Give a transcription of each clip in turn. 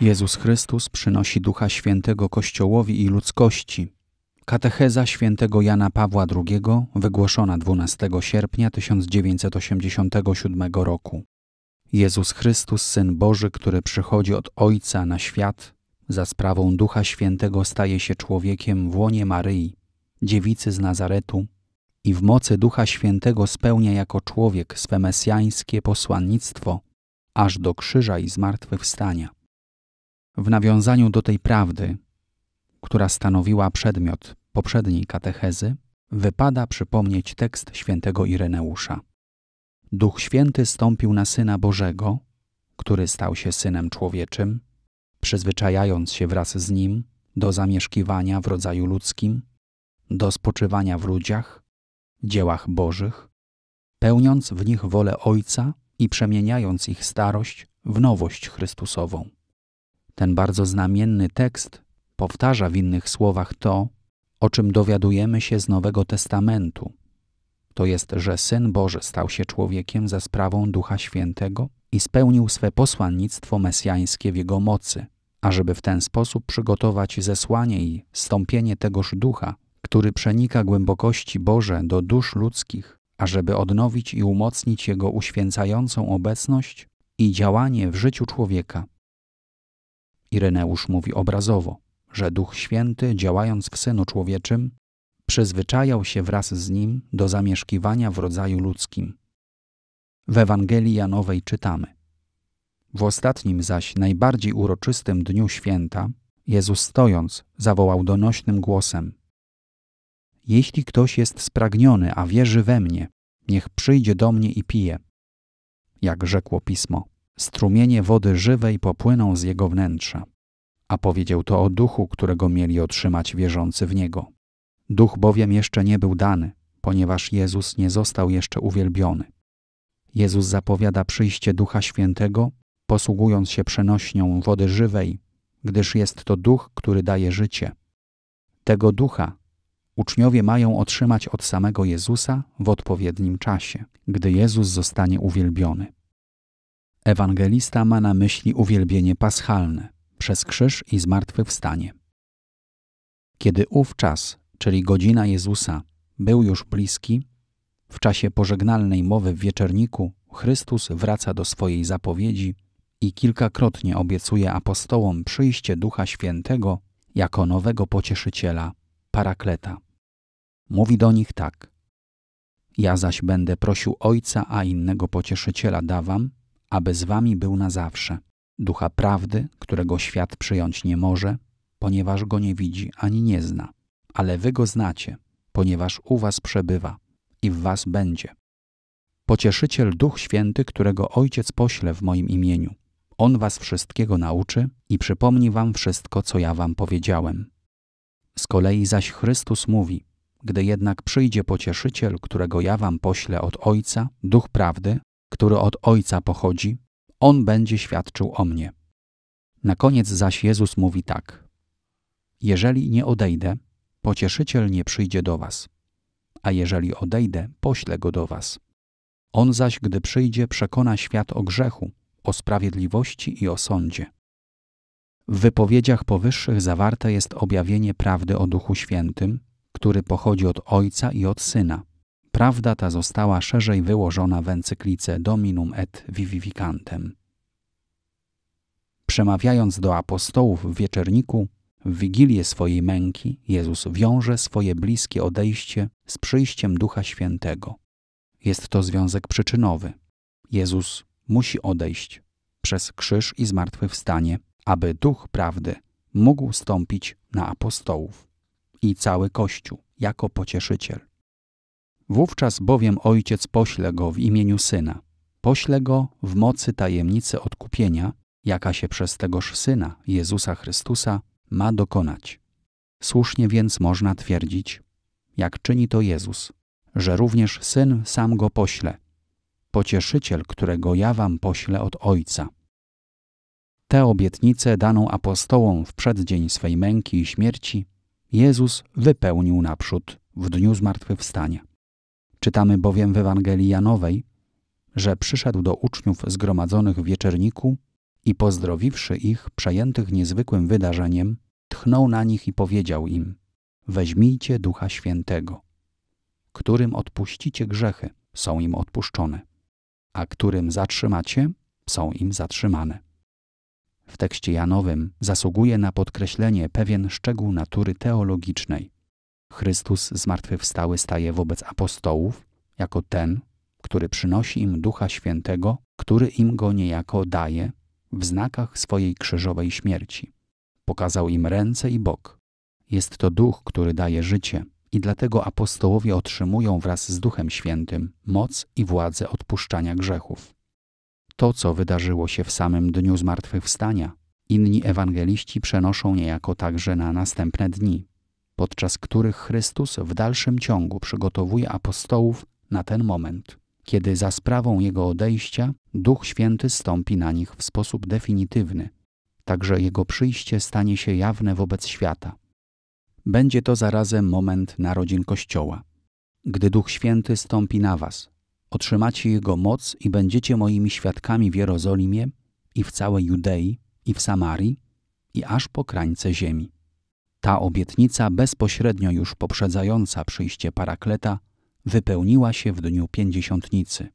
Jezus Chrystus przynosi Ducha Świętego Kościołowi i ludzkości. Katecheza świętego Jana Pawła II, wygłoszona 12 sierpnia 1987 roku. Jezus Chrystus, Syn Boży, który przychodzi od Ojca na świat, za sprawą Ducha Świętego staje się człowiekiem w łonie Maryi, dziewicy z Nazaretu, i w mocy Ducha Świętego spełnia jako człowiek swe mesjańskie posłannictwo, aż do krzyża i zmartwychwstania w nawiązaniu do tej prawdy, która stanowiła przedmiot poprzedniej katechezy, wypada przypomnieć tekst świętego Ireneusza. Duch Święty stąpił na Syna Bożego, który stał się Synem Człowieczym, przyzwyczajając się wraz z Nim do zamieszkiwania w rodzaju ludzkim, do spoczywania w ludziach, dziełach Bożych, pełniąc w nich wolę Ojca i przemieniając ich starość w nowość Chrystusową. Ten bardzo znamienny tekst powtarza w innych słowach to, o czym dowiadujemy się z Nowego Testamentu. To jest, że Syn Boży stał się człowiekiem za sprawą Ducha Świętego i spełnił swe posłannictwo mesjańskie w jego mocy, ażeby w ten sposób przygotować zesłanie i stąpienie tegoż Ducha, który przenika głębokości Boże do dusz ludzkich, ażeby odnowić i umocnić jego uświęcającą obecność i działanie w życiu człowieka Ireneusz mówi obrazowo, że Duch Święty, działając w Synu Człowieczym, przyzwyczajał się wraz z nim do zamieszkiwania w rodzaju ludzkim. W Ewangelii Janowej czytamy: W ostatnim zaś, najbardziej uroczystym dniu święta, Jezus stojąc, zawołał donośnym głosem: Jeśli ktoś jest spragniony, a wierzy we mnie, niech przyjdzie do mnie i pije. Jak rzekło pismo. Strumienie wody żywej popłyną z jego wnętrza. A powiedział to o duchu, którego mieli otrzymać wierzący w niego. Duch bowiem jeszcze nie był dany, ponieważ Jezus nie został jeszcze uwielbiony. Jezus zapowiada przyjście Ducha Świętego, posługując się przenośnią wody żywej, gdyż jest to duch, który daje życie. Tego ducha uczniowie mają otrzymać od samego Jezusa w odpowiednim czasie, gdy Jezus zostanie uwielbiony. Ewangelista ma na myśli uwielbienie paschalne przez krzyż i zmartwychwstanie. Kiedy ów czas, czyli godzina Jezusa, był już bliski, w czasie pożegnalnej mowy w wieczorniku Chrystus wraca do swojej zapowiedzi i kilkakrotnie obiecuje apostołom przyjście Ducha Świętego jako nowego pocieszyciela, parakleta. Mówi do nich tak: Ja zaś będę prosił Ojca, a innego pocieszyciela dawam, aby z wami był na zawsze, ducha prawdy, którego świat przyjąć nie może, ponieważ go nie widzi ani nie zna, ale wy go znacie, ponieważ u was przebywa i w was będzie. Pocieszyciel Duch Święty, którego Ojciec pośle w moim imieniu. On was wszystkiego nauczy i przypomni wam wszystko, co ja wam powiedziałem. Z kolei zaś Chrystus mówi: Gdy jednak przyjdzie pocieszyciel, którego ja wam pośle od Ojca, Duch Prawdy, który od Ojca pochodzi, On będzie świadczył o mnie. Na koniec zaś Jezus mówi tak: Jeżeli nie odejdę, pocieszyciel nie przyjdzie do Was, a jeżeli odejdę, poślę go do Was. On zaś, gdy przyjdzie, przekona świat o grzechu, o sprawiedliwości i o sądzie. W wypowiedziach powyższych zawarte jest objawienie prawdy o Duchu Świętym, który pochodzi od Ojca i od Syna Prawda ta została szerzej wyłożona w encyklice Dominum et Vivificantem. Przemawiając do apostołów w wieczorniku, w wigilię swojej męki Jezus wiąże swoje bliskie odejście z przyjściem Ducha Świętego. Jest to związek przyczynowy. Jezus musi odejść przez krzyż i zmartwychwstanie, aby Duch Prawdy mógł stąpić na apostołów i cały Kościół jako pocieszyciel. Wówczas bowiem ojciec pośle go w imieniu syna. Pośle go w mocy tajemnicy odkupienia, jaka się przez tegoż syna, Jezusa Chrystusa, ma dokonać. Słusznie więc można twierdzić, jak czyni to Jezus, że również syn sam go pośle. Pocieszyciel, którego ja wam pośle od ojca. Te obietnice daną apostołom w przeddzień swej męki i śmierci, Jezus wypełnił naprzód w dniu zmartwychwstania. Czytamy bowiem w Ewangelii Janowej, że przyszedł do uczniów zgromadzonych w wieczerniku i pozdrowiwszy ich, przejętych niezwykłym wydarzeniem, tchnął na nich i powiedział im: Weźmijcie Ducha Świętego. Którym odpuścicie grzechy, są im odpuszczone, a którym zatrzymacie, są im zatrzymane. W tekście Janowym zasługuje na podkreślenie pewien szczegół natury teologicznej. Chrystus zmartwychwstały staje wobec apostołów jako ten, który przynosi im Ducha Świętego, który im go niejako daje w znakach swojej krzyżowej śmierci. Pokazał im ręce i bok. Jest to Duch, który daje życie i dlatego apostołowie otrzymują wraz z Duchem Świętym moc i władzę odpuszczania grzechów. To, co wydarzyło się w samym dniu zmartwychwstania, inni ewangeliści przenoszą niejako także na następne dni podczas których Chrystus w dalszym ciągu przygotowuje apostołów na ten moment, kiedy za sprawą Jego odejścia Duch Święty stąpi na nich w sposób definitywny, także Jego przyjście stanie się jawne wobec świata. Będzie to zarazem moment narodzin Kościoła. Gdy Duch Święty stąpi na was, otrzymacie Jego moc i będziecie moimi świadkami w Jerozolimie i w całej Judei i w Samarii i aż po krańce ziemi. Ta obietnica bezpośrednio już poprzedzająca przyjście Parakleta wypełniła się w dniu Pięćdziesiątnicy.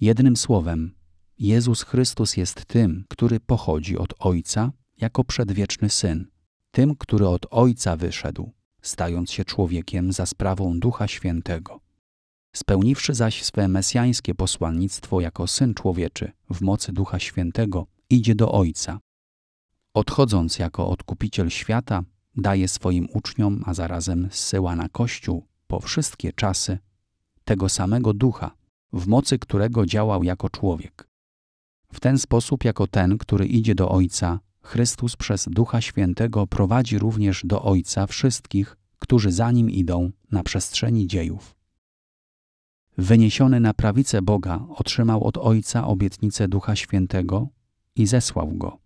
Jednym słowem, Jezus Chrystus jest tym, który pochodzi od Ojca jako przedwieczny Syn, tym, który od Ojca wyszedł, stając się człowiekiem za sprawą Ducha Świętego. Spełniwszy zaś swe mesjańskie posłannictwo jako Syn Człowieczy w mocy Ducha Świętego, idzie do Ojca, Odchodząc jako odkupiciel świata, daje swoim uczniom, a zarazem zsyła na Kościół po wszystkie czasy tego samego ducha, w mocy którego działał jako człowiek. W ten sposób, jako ten, który idzie do Ojca, Chrystus przez Ducha Świętego prowadzi również do Ojca wszystkich, którzy za nim idą na przestrzeni dziejów. Wyniesiony na prawicę Boga otrzymał od Ojca obietnicę Ducha Świętego i zesłał go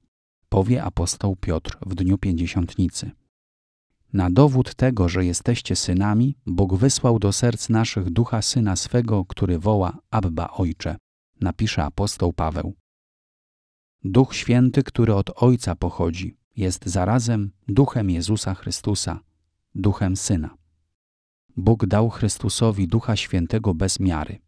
powie apostoł Piotr w dniu pięćdziesiątnicy. Na dowód tego, że jesteście synami, Bóg wysłał do serc naszych ducha syna swego, który woła Abba Ojcze, napisze apostoł Paweł. Duch Święty, który od Ojca pochodzi, jest zarazem duchem Jezusa Chrystusa, duchem Syna. Bóg dał Chrystusowi Ducha Świętego bez miary,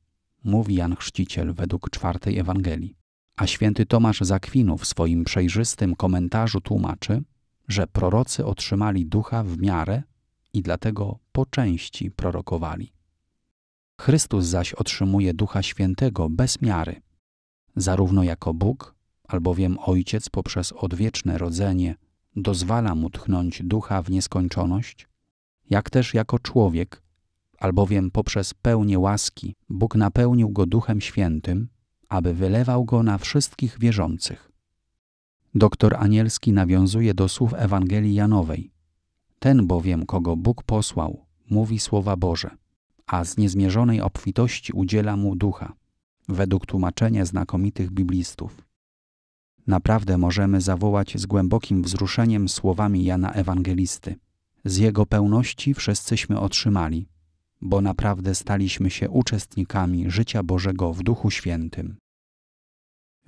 mówi Jan Chrzciciel według czwartej Ewangelii. A święty Tomasz Zakwinu w swoim przejrzystym komentarzu tłumaczy, że prorocy otrzymali ducha w miarę i dlatego po części prorokowali. Chrystus zaś otrzymuje ducha świętego bez miary, zarówno jako Bóg, albowiem Ojciec poprzez odwieczne rodzenie dozwala mu tchnąć ducha w nieskończoność, jak też jako człowiek, albowiem poprzez pełnię łaski Bóg napełnił go duchem świętym aby wylewał go na wszystkich wierzących. Doktor Anielski nawiązuje do słów Ewangelii Janowej. Ten bowiem, kogo Bóg posłał, mówi słowa Boże, a z niezmierzonej obfitości udziela mu ducha, według tłumaczenia znakomitych biblistów. Naprawdę możemy zawołać z głębokim wzruszeniem słowami Jana Ewangelisty. Z jego pełności wszyscyśmy otrzymali, bo naprawdę staliśmy się uczestnikami życia Bożego w Duchu Świętym.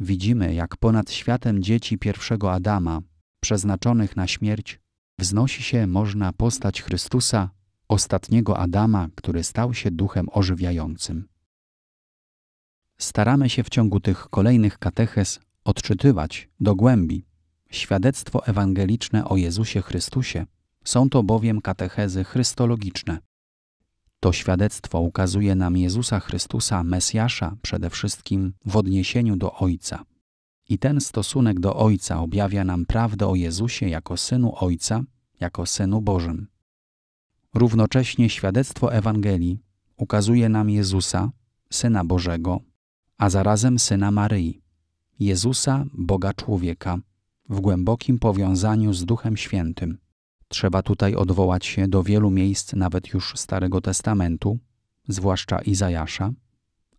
Widzimy, jak ponad światem dzieci pierwszego Adama, przeznaczonych na śmierć, wznosi się można postać Chrystusa, ostatniego Adama, który stał się duchem ożywiającym. Staramy się w ciągu tych kolejnych kateches odczytywać do głębi świadectwo ewangeliczne o Jezusie Chrystusie. Są to bowiem katechezy chrystologiczne, to świadectwo ukazuje nam Jezusa Chrystusa, Mesjasza, przede wszystkim w odniesieniu do Ojca. I ten stosunek do Ojca objawia nam prawdę o Jezusie jako Synu Ojca, jako Synu Bożym. Równocześnie świadectwo Ewangelii ukazuje nam Jezusa, Syna Bożego, a zarazem Syna Maryi, Jezusa, Boga człowieka, w głębokim powiązaniu z Duchem Świętym. Trzeba tutaj odwołać się do wielu miejsc nawet już Starego Testamentu, zwłaszcza Izajasza,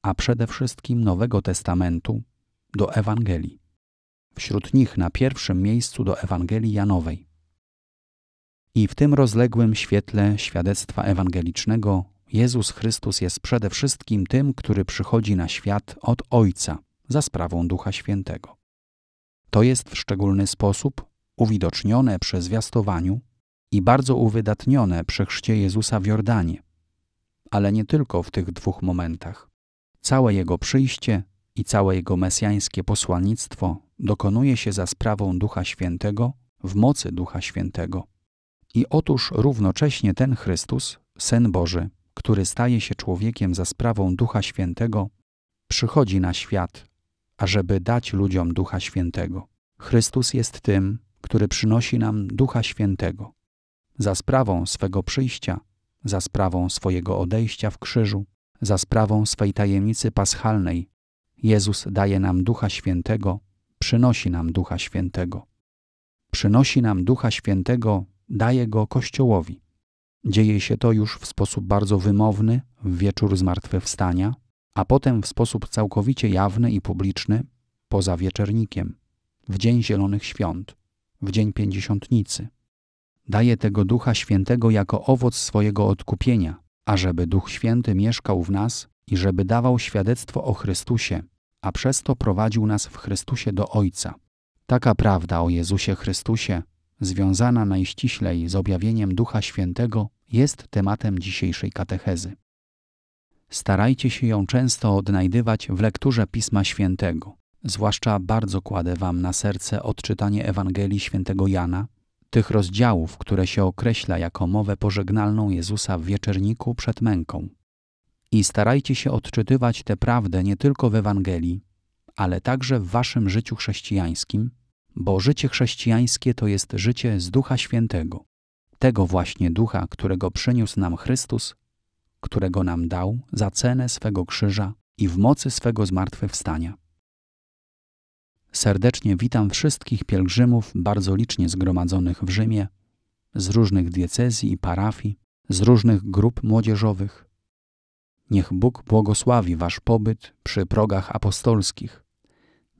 a przede wszystkim Nowego Testamentu, do Ewangelii. Wśród nich na pierwszym miejscu do Ewangelii Janowej. I w tym rozległym świetle świadectwa ewangelicznego Jezus Chrystus jest przede wszystkim tym, który przychodzi na świat od Ojca za sprawą Ducha Świętego. To jest w szczególny sposób uwidocznione przy zwiastowaniu, i bardzo uwydatnione przy chrzcie Jezusa w Jordanie. Ale nie tylko w tych dwóch momentach. Całe jego przyjście i całe jego mesjańskie posłannictwo dokonuje się za sprawą Ducha Świętego w mocy Ducha Świętego. I otóż równocześnie ten Chrystus, Syn Boży, który staje się człowiekiem za sprawą Ducha Świętego, przychodzi na świat, ażeby dać ludziom Ducha Świętego. Chrystus jest tym, który przynosi nam Ducha Świętego za sprawą swego przyjścia, za sprawą swojego odejścia w krzyżu, za sprawą swej tajemnicy paschalnej, Jezus daje nam Ducha Świętego, przynosi nam Ducha Świętego. Przynosi nam Ducha Świętego, daje go Kościołowi. Dzieje się to już w sposób bardzo wymowny w wieczór zmartwychwstania, a potem w sposób całkowicie jawny i publiczny poza wieczernikiem, w Dzień Zielonych Świąt, w Dzień Pięćdziesiątnicy daje tego Ducha Świętego jako owoc swojego odkupienia, ażeby Duch Święty mieszkał w nas i żeby dawał świadectwo o Chrystusie, a przez to prowadził nas w Chrystusie do Ojca. Taka prawda o Jezusie Chrystusie, związana najściślej z objawieniem Ducha Świętego, jest tematem dzisiejszej katechezy. Starajcie się ją często odnajdywać w lekturze Pisma Świętego. Zwłaszcza bardzo kładę Wam na serce odczytanie Ewangelii Świętego Jana, tych rozdziałów, które się określa jako mowę pożegnalną Jezusa w wieczerniku przed męką. I starajcie się odczytywać tę prawdę nie tylko w Ewangelii, ale także w waszym życiu chrześcijańskim, bo życie chrześcijańskie to jest życie z Ducha Świętego, tego właśnie Ducha, którego przyniósł nam Chrystus, którego nam dał za cenę swego krzyża i w mocy swego zmartwychwstania. Serdecznie witam wszystkich pielgrzymów bardzo licznie zgromadzonych w Rzymie, z różnych diecezji i parafii, z różnych grup młodzieżowych. Niech Bóg błogosławi wasz pobyt przy progach apostolskich.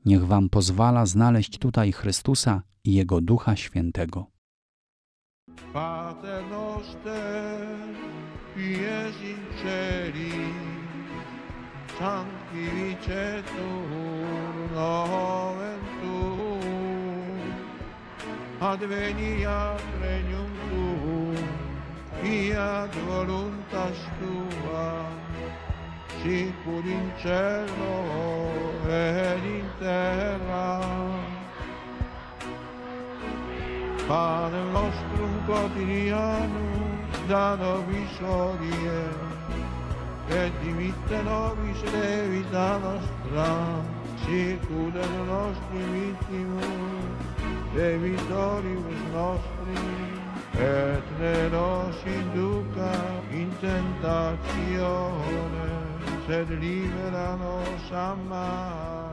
Niech wam pozwala znaleźć tutaj Chrystusa i Jego Ducha Świętego. Pater noster, in sanchi vicetur noventum adveniat regnum tuum fiat voluntas tua sicur in cielo ed in terra Panem nostrum quotidianum da nobis odie che dimittano vita nostra, circudano nostri vittimi, vittimus, debitoribus nostri, et ne nos induca in tentazione, sed libera nos a